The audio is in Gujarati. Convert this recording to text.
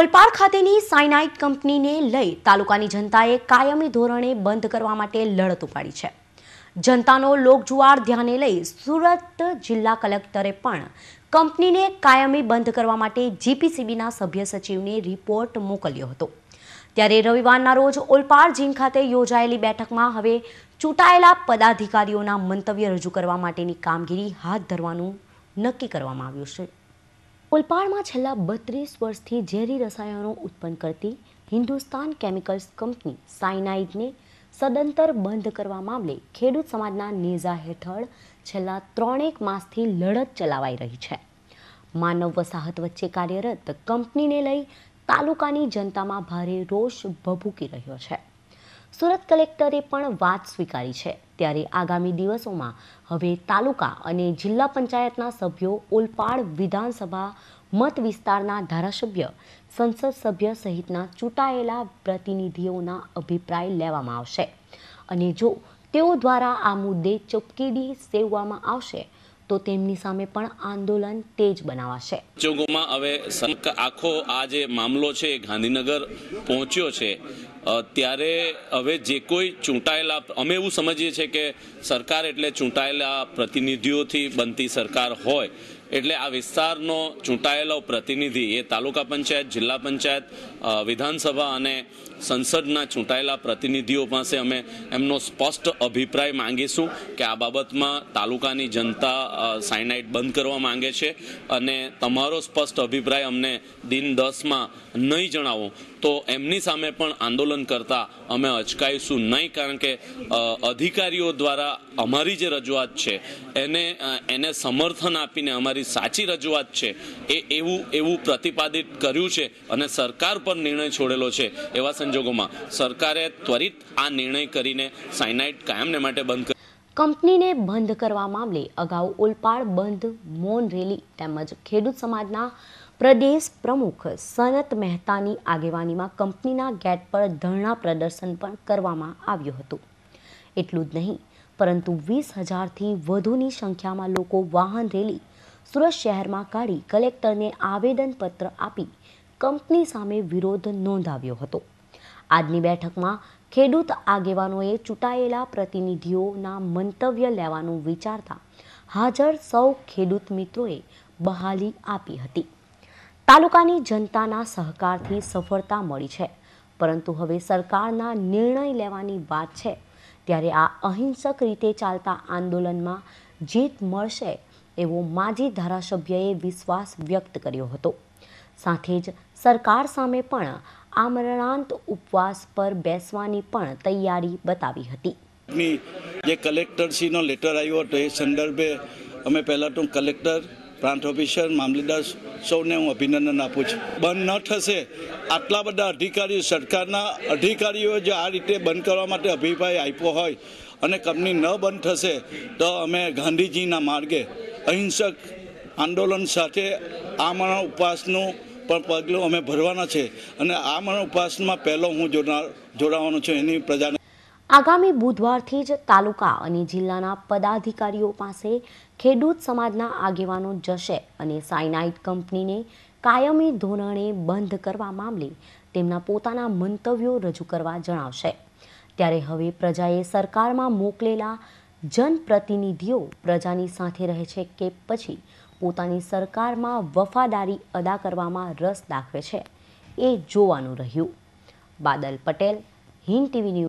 ઓલપાડ ખાતેની સાયનાઇટ કંપનીને લઈ તાલુકાની જનતાએ કાયમી ધોરણે બંધ કરવા માટે લડત ઉપાડી છે જનતાનો લોકજુવાર ધ્યાને લઈ સુરત જિલ્લા કલેક્ટરે પણ કંપનીને કાયમી બંધ કરવા માટે જીપીસીબીના સભ્ય સચિવને રિપોર્ટ મોકલ્યો હતો ત્યારે રવિવારના રોજ ઓલપાડ જીન ખાતે યોજાયેલી બેઠકમાં હવે ચૂંટાયેલા પદાધિકારીઓના મંતવ્ય રજૂ કરવા માટેની કામગીરી હાથ ધરવાનું નક્કી કરવામાં આવ્યું છે ઓલપાડમાં છેલ્લા બત્રીસ વર્ષથી ઝેરી રસાયણો ઉત્પન્ન કરતી હિન્દુસ્તાન કેમિકલ્સ કંપની સાયનાઇડને સદંતર બંધ કરવા મામલે ખેડૂત સમાજના નેઝા હેઠળ છેલ્લા ત્રણેક માસથી લડત ચલાવાઈ રહી છે માનવ વસાહત વચ્ચે કાર્યરત કંપનીને લઈ તાલુકાની જનતામાં ભારે રોષ ભભૂકી રહ્યો છે સુરત કલેક્ટરે પણ વાત સ્વીકારી છે ત્યારે આગામી દિવસોમાં હવે તાલુકા અને જિલ્લા પંચાયતના સભ્યો ઓલપાડ વિધાનસભા મત વિસ્તારના ધારાસભ્ય સંસદ સભ્ય સહિતના ચૂંટાયેલા પ્રતિનિધિઓના અભિપ્રાય લેવામાં આવશે અને જો તેઓ દ્વારા આ મુદ્દે ચુપકીડી સેવવામાં આવશે તો તેમની સામે પણ આંદોલન તેજ બનાવાશે ઉદ્યોગોમાં હવે આખો આ જે મામલો છે ગાંધીનગર પહોંચ્યો છે ત્યારે હવે જે કોઈ ચૂંટાયેલા અમે એવું સમજીએ છીએ કે સરકાર એટલે ચૂંટાયેલા પ્રતિનિધિઓથી બનતી સરકાર હોય એટલે આ વિસ્તારનો ચૂંટાયેલો પ્રતિનિધિ એ તાલુકા પંચાયત જિલ્લા પંચાયત વિધાનસભા અને સંસદના ચૂંટાયેલા પ્રતિનિધિઓ પાસે અમે એમનો સ્પષ્ટ અભિપ્રાય માંગીશું કે આ બાબતમાં તાલુકાની જનતા સાઇનાઇટ બંધ કરવા માંગે છે અને તમારો સ્પષ્ટ અભિપ્રાય અમને દિન દસમાં નહીં જણાવો તો એમની સામે પણ આંદોલન કરતા અમે અચકાઈશું નહીં કારણ કે અધિકારીઓ દ્વારા અમારી જે રજૂઆત છે એને એને સમર્થન આપીને અમારી તમારી સાચી રજૂઆત છે એ એવું એવું પ્રતિપાદિત કર્યું છે અને સરકાર પર નિર્ણય છોડેલો છે એવા સંજોગોમાં સરકારે ત્વરિત આ નિર્ણય કરીને સાયનાઇટ કાયમને માટે બંધ કંપનીને બંધ કરવા મામલે અગાઉ ઓલપાડ બંધ મૌન રેલી તેમજ ખેડૂત સમાજના પ્રદેશ પ્રમુખ સનત મહેતાની આગેવાનીમાં કંપનીના ગેટ પર ધરણા પ્રદર્શન પણ કરવામાં આવ્યું હતું એટલું જ નહીં પરંતુ વીસ હજારથી વધુની સંખ્યામાં લોકો વાહન રેલી સુરત શહેરમાં કાઢી કલેક્ટરને આવેદનપત્ર આપી કંપની સામે વિરોધ નોંધાવ્યો હતો આજની બેઠકમાં ખેડૂત આગેવાનોએ ચૂંટાયેલા પ્રતિનિધિઓના મંતવ્ય લેવાનું વિચારતા હાજર સૌ ખેડૂત મિત્રોએ બહાલી આપી હતી તાલુકાની જનતાના સહકારથી સફળતા મળી છે પરંતુ હવે સરકારના નિર્ણય લેવાની વાત છે ત્યારે આ અહિંસક રીતે ચાલતા આંદોલનમાં જીત મળશે એવો માજી ધારાસભ્યએ વિશ્વાસ વ્યક્ત કર્યો હતો સાથે જ સરકાર સામે પણ આમરણાંત ઉપવાસ પર બેસવાની પણ તૈયારી બતાવી હતી જે કલેક્ટરશ્રીનો લેટર આવ્યો હતો એ સંદર્ભે અમે પહેલાં તો કલેક્ટર પ્રાંત ઓફિસર મામલતદાર સૌને હું અભિનંદન આપું છું બંધ ન થશે આટલા બધા અધિકારીઓ સરકારના અધિકારીઓ જે આ રીતે બંધ કરવા માટે અભિપ્રાય આપ્યો હોય અને કંપની ન બંધ થશે તો અમે ગાંધીજીના માર્ગે અહિંસક આંદોલન સાથે આમરણ ઉપવાસનું પણ પગલું અમે ભરવાના છે અને આમરણ ઉપવાસમાં પહેલો હું જોડાવાનો છું એની પ્રજાને આગામી બુધવારથી જ તાલુકા અને જિલ્લાના પદાધિકારીઓ પાસે ખેડૂત સમાજના આગેવાનો જશે અને સાયનાઇટ કંપનીને કાયમી ધોરણે બંધ કરવા મામલે તેમના પોતાના મંતવ્યો રજૂ કરવા જણાવશે ત્યારે હવે પ્રજાએ સરકારમાં મોકલેલા જનપ્રતિનિધિઓ પ્રજાની સાથે રહે છે કે પછી પોતાની સરકારમાં વફાદારી અદા કરવામાં રસ દાખવે છે એ જોવાનું રહ્યું બાદલ પટેલ હિન્દ ટીવી ન્યૂઝ